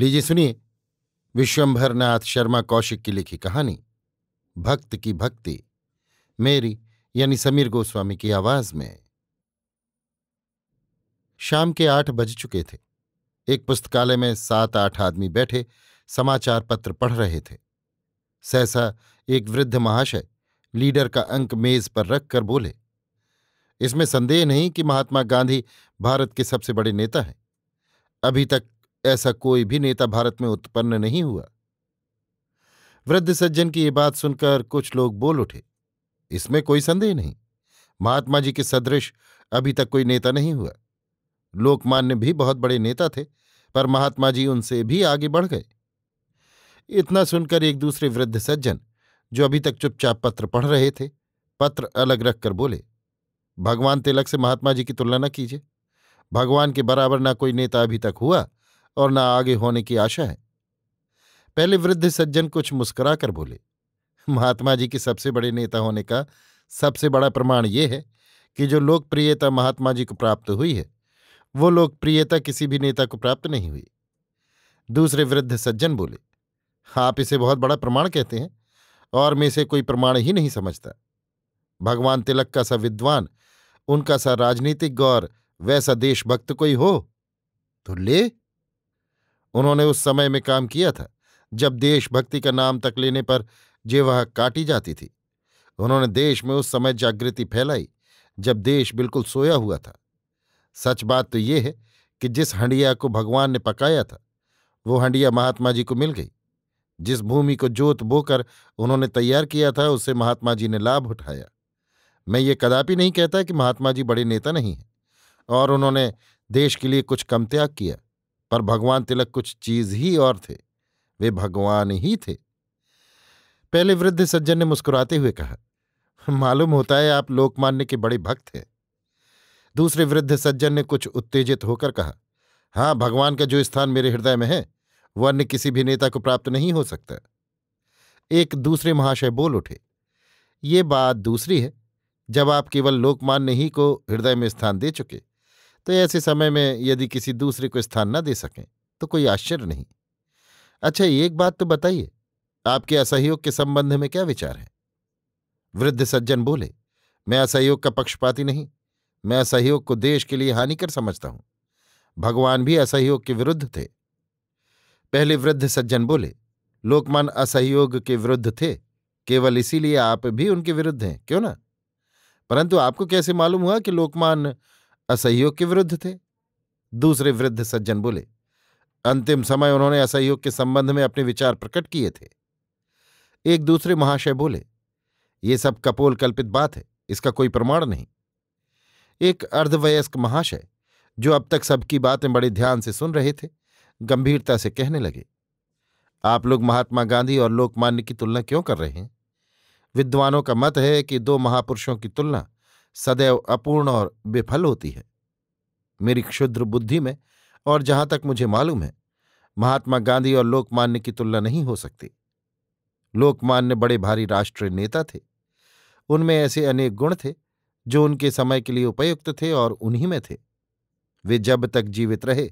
लीजिए सुनिए विश्वंभरनाथ शर्मा कौशिक की लिखी कहानी भक्त की भक्ति मेरी यानी समीर गोस्वामी की आवाज में शाम के आठ बज चुके थे एक पुस्तकालय में सात आठ आदमी बैठे समाचार पत्र पढ़ रहे थे सहसा एक वृद्ध महाशय लीडर का अंक मेज पर रखकर बोले इसमें संदेह नहीं कि महात्मा गांधी भारत के सबसे बड़े नेता हैं अभी तक ऐसा कोई भी नेता भारत में उत्पन्न नहीं हुआ वृद्ध सज्जन की ये बात सुनकर कुछ लोग बोल उठे इसमें कोई संदेह नहीं महात्मा जी के सदृश अभी तक कोई नेता नहीं हुआ लोकमान्य भी बहुत बड़े नेता थे पर महात्मा जी उनसे भी आगे बढ़ गए इतना सुनकर एक दूसरे वृद्ध सज्जन जो अभी तक चुपचाप पत्र पढ़ रहे थे पत्र अलग रखकर बोले भगवान तिलक से महात्मा जी की तुलना न कीजिए भगवान के बराबर ना कोई नेता अभी तक हुआ और ना आगे होने की आशा है पहले वृद्ध सज्जन कुछ मुस्कुरा कर बोले महात्मा जी के सबसे बड़े नेता होने का सबसे बड़ा प्रमाण ये है कि जो लोकप्रियता महात्मा जी को प्राप्त हुई है वो लोकप्रियता किसी भी नेता को प्राप्त नहीं हुई दूसरे वृद्ध सज्जन बोले आप इसे बहुत बड़ा प्रमाण कहते हैं और मैं इसे कोई प्रमाण ही नहीं समझता भगवान तिलक का सा विद्वान उनका सा राजनीतिक गौर वैसा देशभक्त कोई हो तो ले उन्होंने उस समय में काम किया था जब देशभक्ति का नाम तक लेने पर जेवाह काटी जाती थी उन्होंने देश में उस समय जागृति फैलाई जब देश बिल्कुल सोया हुआ था सच बात तो ये है कि जिस हंडिया को भगवान ने पकाया था वो हंडिया महात्मा जी को मिल गई जिस भूमि को जोत बोकर उन्होंने तैयार किया था उससे महात्मा जी ने लाभ उठाया मैं ये कदापि नहीं कहता कि महात्मा जी बड़े नेता नहीं हैं और उन्होंने देश के लिए कुछ कम त्याग किया पर भगवान तिलक कुछ चीज ही और थे वे भगवान ही थे पहले वृद्ध सज्जन ने मुस्कुराते हुए कहा मालूम होता है आप लोकमान्य के बड़े भक्त हैं दूसरे वृद्ध सज्जन ने कुछ उत्तेजित होकर कहा हां भगवान का जो स्थान मेरे हृदय में है वह अन्य किसी भी नेता को प्राप्त नहीं हो सकता एक दूसरे महाशय बोल उठे ये बात दूसरी है जब आप केवल लोकमान्य ही को हृदय में स्थान दे चुके तो ऐसे समय में यदि किसी दूसरे को स्थान न दे सकें तो कोई आश्चर्य नहीं अच्छा एक बात तो बताइए आपके असहयोग के संबंध में क्या विचार है वृद्ध सज्जन बोले मैं असहयोग का पक्षपाती नहीं मैं असहयोग को देश के लिए हानिकर समझता हूं भगवान भी असहयोग के विरुद्ध थे पहले वृद्ध सज्जन बोले लोकमान असहयोग के विरुद्ध थे केवल इसीलिए आप भी उनके विरुद्ध हैं क्यों ना परंतु आपको कैसे मालूम हुआ कि लोकमान असहयोग के विरुद्ध थे दूसरे वृद्ध सज्जन बोले अंतिम समय उन्होंने असहयोग के संबंध में अपने विचार प्रकट किए थे एक दूसरे महाशय बोले ये सब कपोल कल्पित बात है इसका कोई प्रमाण नहीं एक अर्धवयस्क महाशय जो अब तक सबकी बातें बड़े ध्यान से सुन रहे थे गंभीरता से कहने लगे आप लोग महात्मा गांधी और लोकमान्य की तुलना क्यों कर रहे हैं विद्वानों का मत है कि दो महापुरुषों की तुलना सदैव अपूर्ण और विफल होती है मेरी क्षुद्र बुद्धि में और जहां तक मुझे मालूम है महात्मा गांधी और लोकमान्य की तुलना नहीं हो सकती लोकमान्य बड़े भारी राष्ट्रीय नेता थे उनमें ऐसे अनेक गुण थे जो उनके समय के लिए उपयुक्त थे और उन्हीं में थे वे जब तक जीवित रहे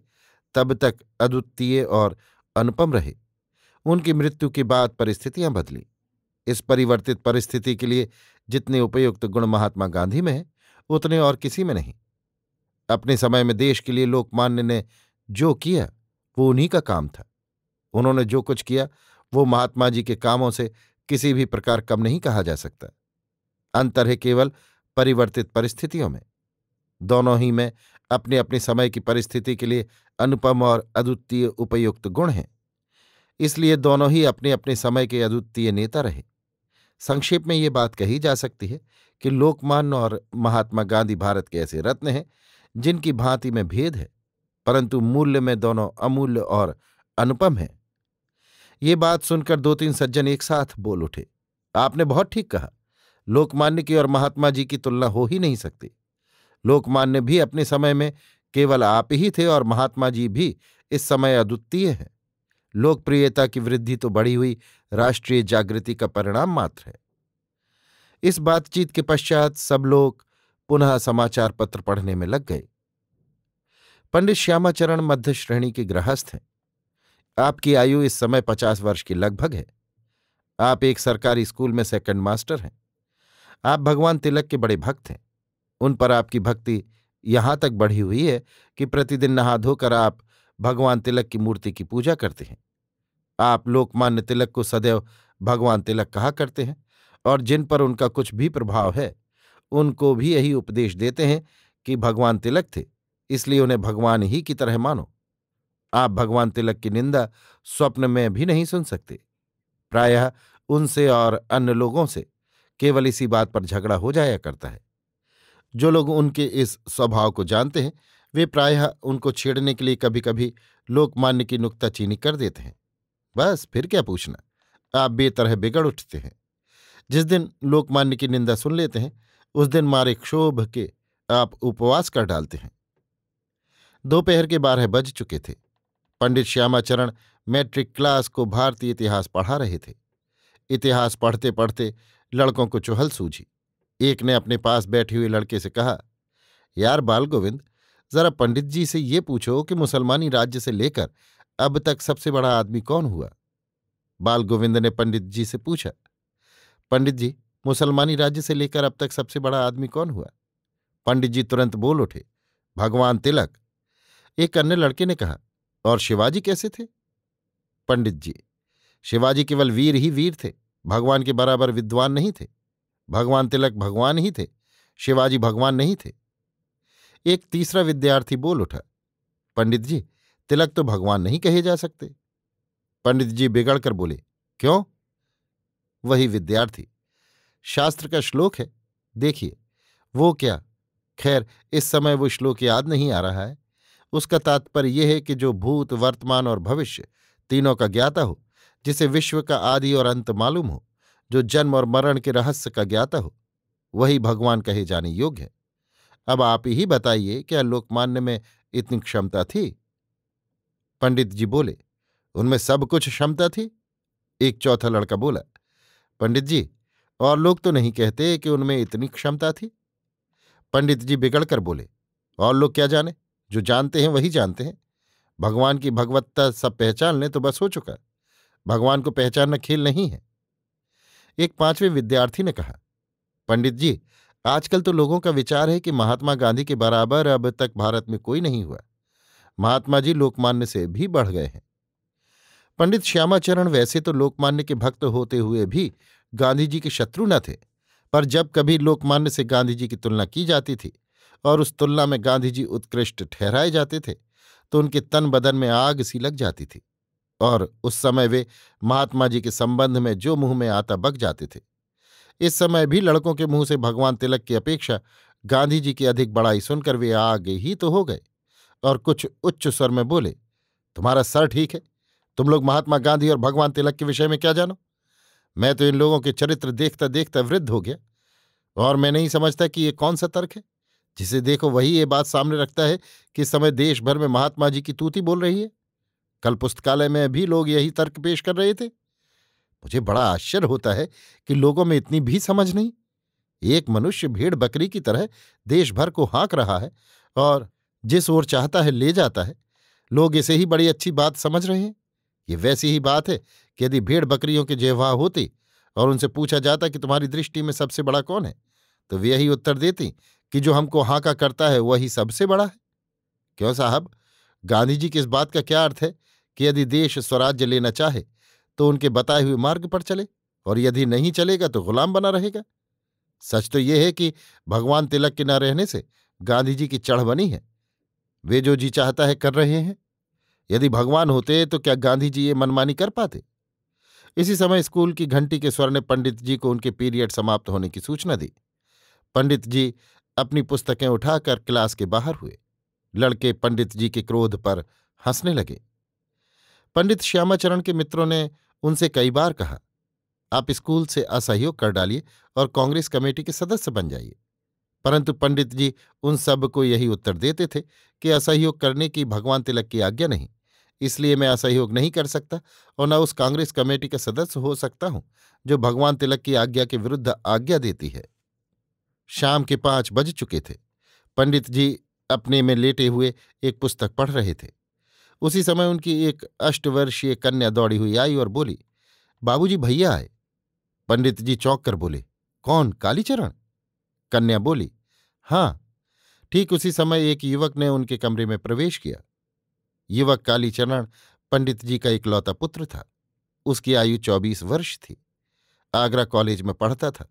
तब तक अद्वितीय और अनुपम रहे उनकी मृत्यु के बाद परिस्थितियां बदली इस परिवर्तित परिस्थिति के लिए जितने उपयुक्त गुण महात्मा गांधी में है उतने और किसी में नहीं अपने समय में देश के लिए लोकमान्य ने जो किया वो उन्हीं का काम था उन्होंने जो कुछ किया वो महात्मा जी के कामों से किसी भी प्रकार कम नहीं कहा जा सकता अंतर है केवल परिवर्तित परिस्थितियों में दोनों ही में अपने अपने समय की परिस्थिति के लिए अनुपम और अद्वितीय उपयुक्त गुण हैं इसलिए दोनों ही अपने अपने समय के अद्वितीय नेता रहे संक्षेप में ये बात कही जा सकती है कि लोकमान्य और महात्मा गांधी भारत के ऐसे रत्न हैं जिनकी भांति में भेद है परंतु मूल्य में दोनों अमूल्य और अनुपम हैं ये बात सुनकर दो तीन सज्जन एक साथ बोल उठे आपने बहुत ठीक कहा लोकमान्य की और महात्मा जी की तुलना हो ही नहीं सकती लोकमान्य भी अपने समय में केवल आप ही थे और महात्मा जी भी इस समय अद्वितीय हैं लोकप्रियता की वृद्धि तो बढ़ी हुई राष्ट्रीय जागृति का परिणाम मात्र है इस बातचीत के पश्चात सब लोग पुनः समाचार पत्र पढ़ने में लग गए पंडित श्यामाचरण मध्य श्रेणी के गृहस्थ हैं आपकी आयु इस समय पचास वर्ष की लगभग है आप एक सरकारी स्कूल में सेकंड मास्टर हैं आप भगवान तिलक के बड़े भक्त हैं उन पर आपकी भक्ति यहां तक बढ़ी हुई है कि प्रतिदिन नहा धोकर आप भगवान तिलक की मूर्ति की पूजा करते हैं आप लोकमान्य तिलक को सदैव भगवान तिलक कहा करते हैं और जिन पर उनका कुछ भी प्रभाव है उनको भी यही उपदेश देते हैं कि भगवान तिलक थे इसलिए उन्हें भगवान ही की तरह मानो आप भगवान तिलक की निंदा स्वप्न में भी नहीं सुन सकते प्रायः उनसे और अन्य लोगों से केवल इसी बात पर झगड़ा हो जाया करता है जो लोग उनके इस स्वभाव को जानते हैं वे प्रायः उनको छेड़ने के लिए कभी कभी लोकमान्य की नुक्ताचीनी कर देते हैं बस फिर क्या पूछना आप बेतरह बिगड़ उठते हैं जिस दिन लोकमान्य की निंदा सुन लेते हैं उस दिन मारे क्षोभ के आप उपवास कर डालते हैं दोपहर के बारह बज चुके थे पंडित श्यामाचरण मैट्रिक क्लास को भारतीय इतिहास पढ़ा रहे थे इतिहास पढ़ते पढ़ते लड़कों को चुहल सूझी एक ने अपने पास बैठे हुए लड़के से कहा यार बाल गोविंद जरा पंडित जी से ये पूछो कि मुसलमानी राज्य से लेकर अब तक सबसे बड़ा आदमी कौन हुआ बाल गोविंद ने पंडित जी से पूछा पंडित जी मुसलमानी राज्य से लेकर अब तक सबसे बड़ा आदमी कौन हुआ पंडित जी तुरंत बोल उठे भगवान तिलक एक अन्य लड़के ने कहा और शिवाजी कैसे थे पंडित जी शिवाजी केवल वीर ही वीर थे भगवान के बराबर विद्वान नहीं थे भगवान तिलक भगवान ही थे शिवाजी भगवान नहीं थे एक तीसरा विद्यार्थी बोल उठा पंडित जी तिलक तो भगवान नहीं कहे जा सकते पंडित जी बिगड़कर बोले क्यों वही विद्यार्थी शास्त्र का श्लोक है देखिए वो क्या खैर इस समय वो श्लोक याद नहीं आ रहा है उसका तात्पर्य यह है कि जो भूत वर्तमान और भविष्य तीनों का ज्ञाता हो जिसे विश्व का आदि और अंत मालूम हो जो जन्म और मरण के रहस्य का ज्ञाता हो वही भगवान कहे जाने योग्य है अब आप ही बताइए क्या लोकमान्य में इतनी क्षमता थी पंडित जी बोले उनमें सब कुछ क्षमता थी एक चौथा लड़का बोला पंडित जी और लोग तो नहीं कहते कि उनमें इतनी क्षमता थी पंडित जी बिगड़कर बोले और लोग क्या जाने जो जानते हैं वही जानते हैं भगवान की भगवत्ता सब पहचान लें तो बस हो चुका भगवान को पहचानना खेल नहीं है एक पांचवें विद्यार्थी ने कहा पंडित जी आजकल तो लोगों का विचार है कि महात्मा गांधी के बराबर अब तक भारत में कोई नहीं हुआ महात्मा जी लोकमान्य से भी बढ़ गए हैं पंडित श्यामाचरण वैसे तो लोकमान्य के भक्त होते हुए भी गांधी जी के शत्रु न थे पर जब कभी लोकमान्य से गांधी जी की तुलना की जाती थी और उस तुलना में गांधी जी उत्कृष्ट ठहराए जाते थे तो उनके तन बदन में आग सी लग जाती थी और उस समय वे महात्मा जी के संबंध में जो मुंह में आता बक जाते थे इस समय भी लड़कों के मुंह से भगवान तिलक की अपेक्षा गांधी जी की अधिक बड़ाई सुनकर वे आगे ही तो हो गए और कुछ उच्च स्वर में बोले तुम्हारा सर ठीक है तुम लोग महात्मा गांधी और भगवान तिलक के विषय में क्या जानो मैं तो इन लोगों के चरित्र देखता देखता वृद्ध हो गया और मैं नहीं समझता कि ये कौन सा तर्क है जिसे देखो वही ये बात सामने रखता है कि समय देश भर में महात्मा जी की तूती बोल रही है कल पुस्तकालय में भी लोग यही तर्क पेश कर रहे थे मुझे बड़ा आश्चर्य होता है कि लोगों में इतनी भी समझ नहीं एक मनुष्य भेड़ बकरी की तरह देश भर को हाँक रहा है और जिस ओर चाहता है ले जाता है लोग इसे ही बड़ी अच्छी बात समझ रहे हैं ये वैसी ही बात है कि यदि भेड़ बकरियों के जेहवा होती और उनसे पूछा जाता कि तुम्हारी दृष्टि में सबसे बड़ा कौन है तो वे यही उत्तर देती कि जो हमको हाका करता है वही सबसे बड़ा है क्यों साहब गांधी जी की इस बात का क्या अर्थ है कि यदि देश स्वराज्य लेना चाहे तो उनके बताए हुए मार्ग पर चले और यदि नहीं चलेगा तो गुलाम बना रहेगा सच तो ये है कि भगवान तिलक के न रहने से गांधी जी की चढ़ बनी है वे जो जी चाहता है कर रहे हैं यदि भगवान होते तो क्या गांधी जी ये मनमानी कर पाते इसी समय स्कूल की घंटी के स्वर ने पंडित जी को उनके पीरियड समाप्त होने की सूचना दी पंडित जी अपनी पुस्तकें उठाकर क्लास के बाहर हुए लड़के पंडित जी के क्रोध पर हंसने लगे पंडित श्यामाचरण के मित्रों ने उनसे कई बार कहा आप स्कूल से असहयोग कर डालिए और कांग्रेस कमेटी के सदस्य बन जाइए परंतु पंडित जी उन सब को यही उत्तर देते थे कि असहयोग करने की भगवान तिलक की आज्ञा नहीं इसलिए मैं असहयोग नहीं कर सकता और न उस कांग्रेस कमेटी का सदस्य हो सकता हूं जो भगवान तिलक की आज्ञा के विरुद्ध आज्ञा देती है शाम के पांच बज चुके थे पंडित जी अपने में लेटे हुए एक पुस्तक पढ़ रहे थे उसी समय उनकी एक अष्टवर्षीय कन्या दौड़ी हुई आई और बोली बाबूजी भैया आए पंडित जी चौंक कर बोले कौन कालीचरण कन्या बोली हां ठीक उसी समय एक युवक ने उनके कमरे में प्रवेश किया युवक कालीचरण पंडित जी का इकलौता पुत्र था उसकी आयु चौबीस वर्ष थी आगरा कॉलेज में पढ़ता था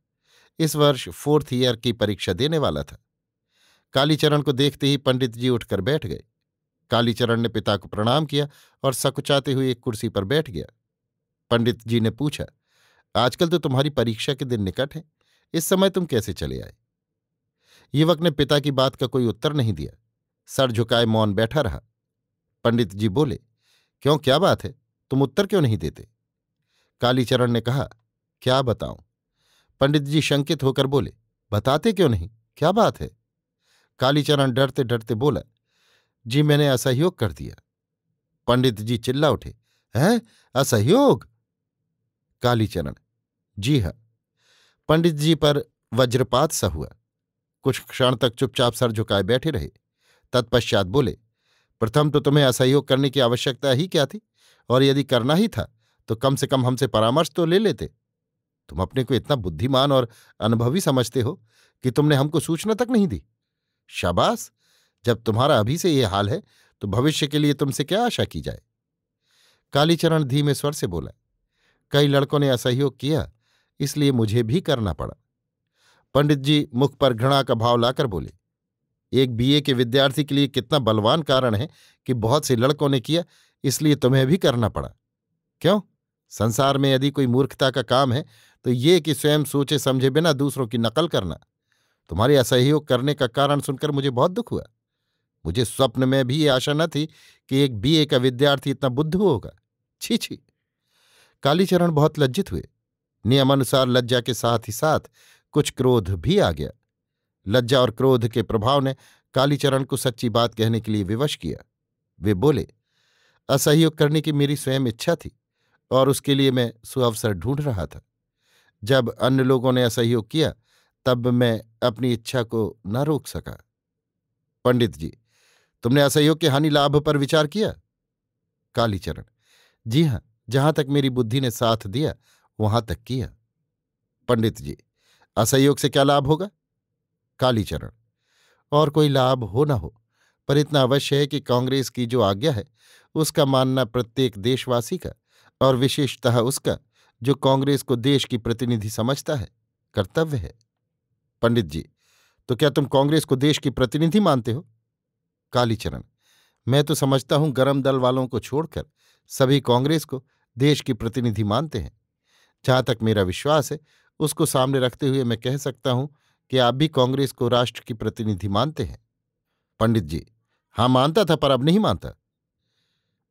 इस वर्ष फोर्थ ईयर की परीक्षा देने वाला था कालीचरण को देखते ही पंडित जी उठकर बैठ गए कालीचरण ने पिता को प्रणाम किया और सकुचाते हुए एक कुर्सी पर बैठ गया पंडित जी ने पूछा आजकल तो तुम्हारी परीक्षा के दिन निकट है इस समय तुम कैसे चले आए युवक ने पिता की बात का कोई उत्तर नहीं दिया सर झुकाए मौन बैठा रहा पंडित जी बोले क्यों क्या बात है तुम उत्तर क्यों नहीं देते कालीचरण ने कहा क्या बताऊं पंडित जी शंकित होकर बोले बताते क्यों नहीं क्या बात है कालीचरण डरते डरते बोला जी मैंने असहयोग कर दिया पंडित जी चिल्ला उठे हैं असहयोग कालीचरण जी हाँ पंडित जी पर वज्रपात सा हुआ कुछ क्षण तक चुपचाप सर झुकाए बैठे रहे तत्पश्चात बोले प्रथम तो तुम्हें असहयोग करने की आवश्यकता ही क्या थी और यदि करना ही था तो कम से कम हमसे परामर्श तो ले लेते तुम अपने को इतना बुद्धिमान और अनुभवी समझते हो कि तुमने हमको सूचना तक नहीं दी शाबाश जब तुम्हारा अभी से ये हाल है तो भविष्य के लिए तुमसे क्या आशा की जाए कालीचरण धीमे स्वर से बोला कई लड़कों ने असहयोग किया इसलिए मुझे भी करना पड़ा पंडित जी मुख पर घृणा का भाव लाकर बोले एक बीए के विद्यार्थी के लिए कितना बलवान कारण है कि बहुत से लड़कों ने किया इसलिए तुम्हें भी करना पड़ा क्यों संसार में यदि कोई मूर्खता का काम है तो ये कि स्वयं सोचे समझे बिना दूसरों की नकल करना तुम्हारे असहयोग करने का कारण सुनकर मुझे बहुत दुख हुआ मुझे स्वप्न में भी ये आशा न थी कि एक बीए का विद्यार्थी इतना बुद्ध होगा छी छी कालीचरण बहुत लज्जित हुए नियमानुसार लज्जा के साथ ही साथ कुछ क्रोध भी आ गया लज्जा और क्रोध के प्रभाव ने कालीचरण को सच्ची बात कहने के लिए विवश किया वे बोले असहयोग करने की मेरी स्वयं इच्छा थी और उसके लिए मैं सुअवसर ढूंढ रहा था जब अन्य लोगों ने असहयोग किया तब मैं अपनी इच्छा को न रोक सका पंडित जी तुमने असहयोग के हानि लाभ पर विचार किया कालीचरण जी हां जहां तक मेरी बुद्धि ने साथ दिया वहां तक किया पंडित जी असहयोग से क्या लाभ होगा कालीचरण और कोई लाभ हो ना हो पर इतना अवश्य है कि कांग्रेस की जो आज्ञा है उसका मानना प्रत्येक देशवासी का और विशेषतः उसका जो कांग्रेस को देश की प्रतिनिधि समझता है कर्तव्य है पंडित जी तो क्या तुम कांग्रेस को देश की प्रतिनिधि मानते हो कालीचरण मैं तो समझता हूं गरम दल वालों को छोड़कर सभी कांग्रेस को देश की प्रतिनिधि मानते हैं जहां तक मेरा विश्वास है उसको सामने रखते हुए मैं कह सकता हूं कि आप भी कांग्रेस को राष्ट्र की प्रतिनिधि मानते हैं पंडित जी हां मानता था पर अब नहीं मानता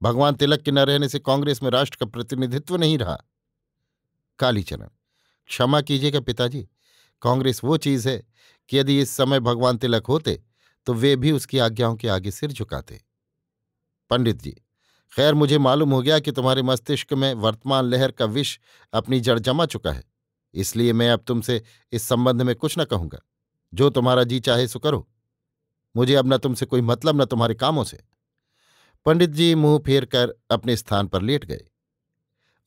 भगवान तिलक के न रहने से कांग्रेस में राष्ट्र का प्रतिनिधित्व नहीं रहा कालीचरण क्षमा कीजिएगा पिताजी कांग्रेस वो चीज है कि यदि इस समय भगवान तिलक होते तो वे भी उसकी आज्ञाओं के आगे सिर झुकाते पंडित जी खैर मुझे मालूम हो गया कि तुम्हारे मस्तिष्क में वर्तमान लहर का विष अपनी जड़ जमा चुका है इसलिए मैं अब तुमसे इस संबंध में कुछ न कहूंगा जो तुम्हारा जी चाहे सो करो मुझे अब न तुमसे कोई मतलब न तुम्हारे कामों से पंडित जी मुंह फेर कर अपने स्थान पर लेट गए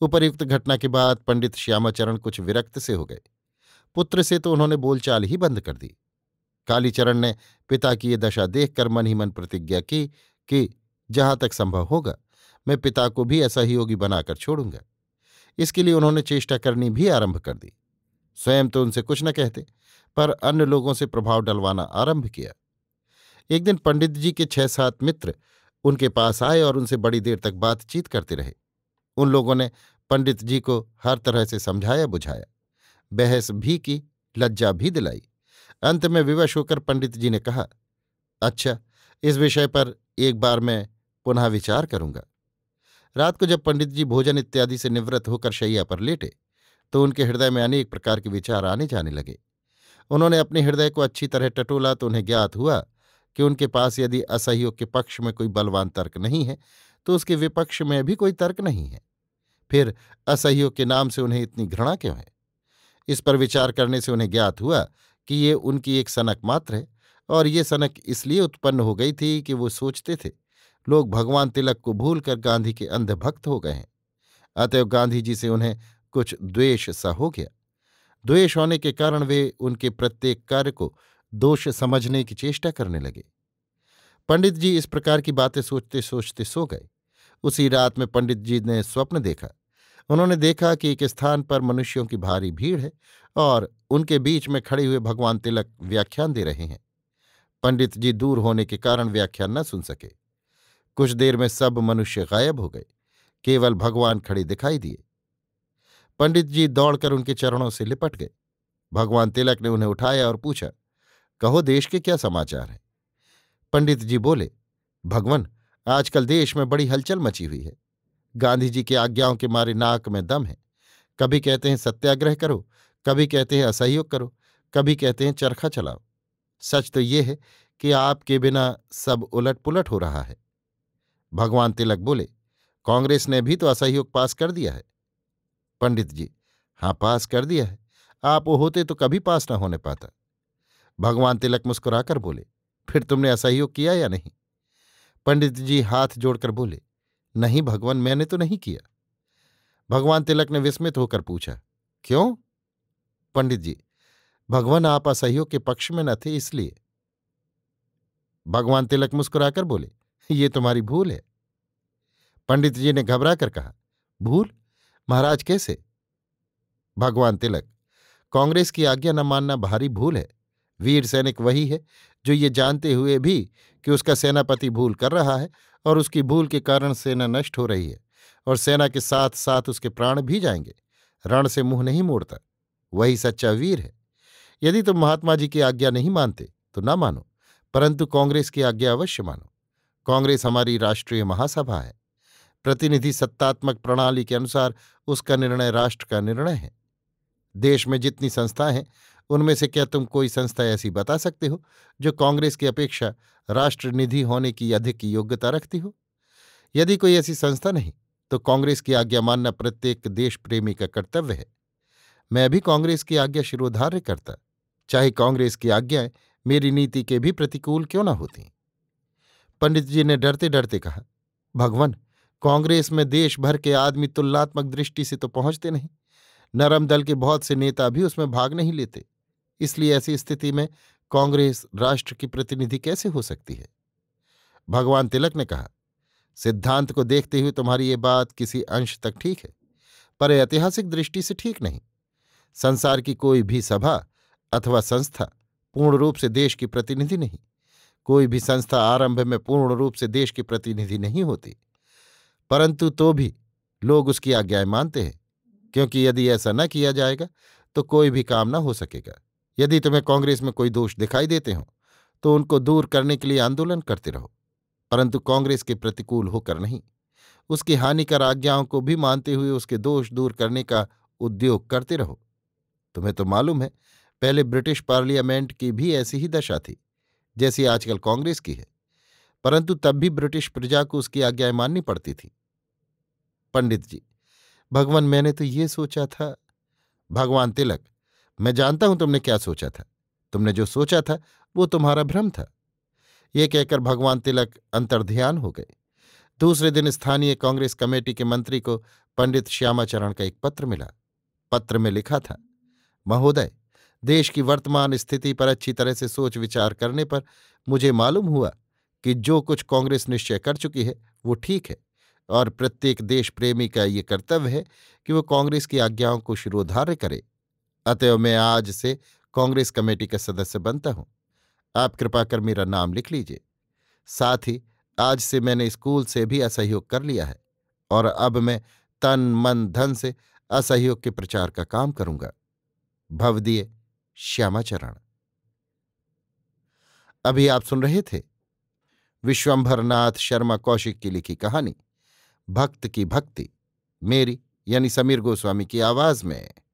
उपरयुक्त घटना के बाद पंडित श्यामाचरण कुछ विरक्त से हो गए पुत्र से तो उन्होंने बोलचाल ही बंद कर दी कालीचरण ने पिता की ये दशा देखकर मन ही मन प्रतिज्ञा की कि जहां तक संभव होगा मैं पिता को भी ऐसा ही योगी बनाकर छोड़ूंगा इसके लिए उन्होंने चेष्टा करनी भी आरंभ कर दी स्वयं तो उनसे कुछ न कहते पर अन्य लोगों से प्रभाव डलवाना आरंभ किया एक दिन पंडित जी के छह सात मित्र उनके पास आए और उनसे बड़ी देर तक बातचीत करते रहे उन लोगों ने पंडित जी को हर तरह से समझाया बुझाया बहस भी की लज्जा भी दिलाई अंत में विवश होकर पंडित जी ने कहा अच्छा इस विषय पर एक बार मैं पुनः विचार करूंगा रात को जब पंडित जी भोजन इत्यादि से निवृत्त होकर शैया पर लेटे तो उनके हृदय में अनेक प्रकार के विचार आने जाने लगे उन्होंने अपने हृदय को अच्छी तरह टटोला तो उन्हें ज्ञात हुआ कि उनके पास यदि असहयोग के पक्ष में कोई बलवान तर्क नहीं है तो उसके विपक्ष में भी कोई तर्क नहीं है फिर असहयोग के नाम से उन्हें इतनी घृणा क्यों है इस पर विचार करने से उन्हें ज्ञात हुआ कि ये उनकी एक सनक मात्र है और ये सनक इसलिए उत्पन्न हो गई थी कि वो सोचते थे लोग भगवान तिलक को भूलकर गांधी के अंधभक्त हो गए हैं अतएव गांधी जी से उन्हें कुछ द्वेष सा हो गया द्वेष होने के कारण वे उनके प्रत्येक कार्य को दोष समझने की चेष्टा करने लगे पंडित जी इस प्रकार की बातें सोचते सोचते सो गए उसी रात में पंडित जी ने स्वप्न देखा उन्होंने देखा कि एक स्थान पर मनुष्यों की भारी भीड़ है और उनके बीच में खड़े हुए भगवान तिलक व्याख्यान दे रहे हैं पंडित जी दूर होने के कारण व्याख्यान न सुन सके कुछ देर में सब मनुष्य गायब हो गए केवल भगवान खड़े दिखाई दिए पंडित जी दौड़कर उनके चरणों से लिपट गए भगवान तिलक ने उन्हें उठाया और पूछा कहो देश के क्या समाचार हैं पंडित जी बोले भगवान आजकल देश में बड़ी हलचल मची हुई है गांधी जी की आज्ञाओं के मारे नाक में दम है कभी कहते हैं सत्याग्रह करो कभी कहते हैं असहयोग करो कभी कहते हैं चरखा चलाओ सच तो ये है कि आपके बिना सब उलट पुलट हो रहा है भगवान तिलक बोले कांग्रेस ने भी तो असहयोग पास कर दिया है पंडित जी हाँ पास कर दिया है आप वो होते तो कभी पास ना होने पाता भगवान तिलक मुस्कुराकर बोले फिर तुमने असहयोग किया या नहीं पंडित जी हाथ जोड़कर बोले नहीं भगवान मैंने तो नहीं किया भगवान तिलक ने विस्मित होकर पूछा क्यों पंडित जी भगवान आप असहयोग के पक्ष में न थे इसलिए भगवान तिलक मुस्कुराकर बोले ये तुम्हारी भूल है पंडित जी ने घबरा कर कहा भूल महाराज कैसे भगवान तिलक कांग्रेस की आज्ञा न मानना भारी भूल है वीर सैनिक वही है जो ये जानते हुए भी कि उसका सेनापति भूल कर रहा है और उसकी भूल के कारण सेना नष्ट हो रही है और सेना के साथ साथ उसके प्राण भी जाएंगे रण से मुंह नहीं मोड़ता वही सच्चा वीर है यदि तुम महात्मा जी की आज्ञा नहीं मानते तो ना मानो परंतु कांग्रेस की आज्ञा अवश्य मानो कांग्रेस हमारी राष्ट्रीय महासभा है प्रतिनिधि सत्तात्मक प्रणाली के अनुसार उसका निर्णय राष्ट्र का निर्णय है देश में जितनी संस्थाएं हैं उनमें से क्या तुम कोई संस्था ऐसी बता सकते हो जो कांग्रेस की अपेक्षा राष्ट्रनिधि होने की अधिक योग्यता रखती हो यदि कोई ऐसी संस्था नहीं तो कांग्रेस की आज्ञा मानना प्रत्येक देश प्रेमी का कर्तव्य है मैं भी कांग्रेस की आज्ञा शिरोधार्य करता चाहे कांग्रेस की आज्ञाएं मेरी नीति के भी प्रतिकूल क्यों ना होती पंडित जी ने डरते डरते कहा भगवान कांग्रेस में देश भर के आदमी तुलनात्मक दृष्टि से तो पहुंचते नहीं नरम दल के बहुत से नेता भी उसमें भाग नहीं लेते इसलिए ऐसी स्थिति में कांग्रेस राष्ट्र की प्रतिनिधि कैसे हो सकती है भगवान तिलक ने कहा सिद्धांत को देखते हुए तुम्हारी ये बात किसी अंश तक ठीक है पर ऐतिहासिक दृष्टि से ठीक नहीं संसार की कोई भी सभा अथवा संस्था पूर्ण रूप से देश की प्रतिनिधि नहीं कोई भी संस्था आरंभ में पूर्ण रूप से देश की प्रतिनिधि नहीं होती परंतु तो भी लोग उसकी आज्ञाएं मानते हैं क्योंकि यदि ऐसा न किया जाएगा तो कोई भी काम न हो सकेगा यदि तुम्हें कांग्रेस में कोई दोष दिखाई देते हो तो उनको दूर करने के लिए आंदोलन करते रहो परंतु कांग्रेस के प्रतिकूल होकर नहीं उसकी हानिकर आज्ञाओं को भी मानते हुए उसके दोष दूर करने का उद्योग करते रहो तुम्हें तो मालूम है पहले ब्रिटिश पार्लियामेंट की भी ऐसी ही दशा थी जैसी आजकल कांग्रेस की है परंतु तब भी ब्रिटिश प्रजा को उसकी आज्ञाएं माननी पड़ती थी पंडित जी भगवान मैंने तो ये सोचा था भगवान तिलक मैं जानता हूं तुमने क्या सोचा था तुमने जो सोचा था वो तुम्हारा भ्रम था ये कहकर भगवान तिलक अंतर्ध्यान हो गए दूसरे दिन स्थानीय कांग्रेस कमेटी के मंत्री को पंडित श्यामाचरण का एक पत्र मिला पत्र में लिखा था महोदय देश की वर्तमान स्थिति पर अच्छी तरह से सोच विचार करने पर मुझे मालूम हुआ कि जो कुछ कांग्रेस निश्चय कर चुकी है वो ठीक है और प्रत्येक देश प्रेमी का ये कर्तव्य है कि वो कांग्रेस की आज्ञाओं को शिरोधार्य करे अतएव मैं आज से कांग्रेस कमेटी का सदस्य बनता हूं आप कृपा कर मेरा नाम लिख लीजिए साथ ही आज से मैंने स्कूल से भी असहयोग कर लिया है और अब मैं तन मन धन से असहयोग के प्रचार का काम करूंगा भवदीय श्यामाचरण अभी आप सुन रहे थे विश्वंभरनाथ शर्मा कौशिक की लिखी कहानी भक्त की भक्ति मेरी यानी समीर गोस्वामी की आवाज में